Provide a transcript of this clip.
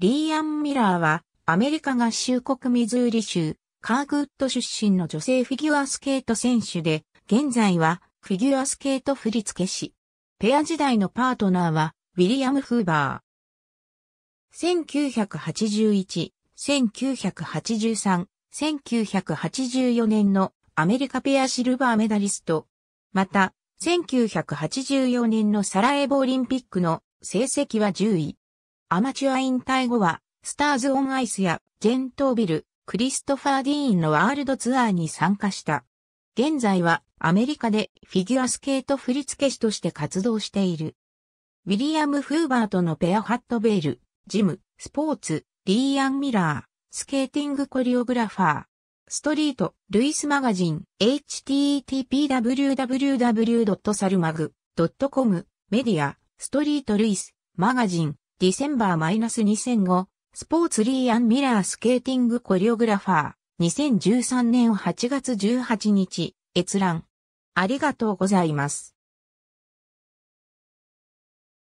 リーアン・ミラーは、アメリカ合衆国ミズーリ州、カーグッド出身の女性フィギュアスケート選手で、現在は、フィギュアスケート振付師。ペア時代のパートナーは、ウィリアム・フーバー。1981、1983、1984年のアメリカペアシルバーメダリスト。また、1984年のサラエボオリンピックの成績は10位。アマチュア引退後は、スターズ・オン・アイスや、ジェントービル、クリストファー・ディーンのワールドツアーに参加した。現在は、アメリカでフィギュアスケート振付師として活動している。ウィリアム・フーバーとのペアハットベール、ジム、スポーツ、リーアン・ミラー、スケーティングコリオグラファー、ストリート、ルイスマガジン、http://www.salmag.com、メディア、ストリートルイス、マガジン、ディセンバー -2005、スポーツリーアン・ミラースケーティングコリオグラファー、2013年8月18日、閲覧。ありがとうございます。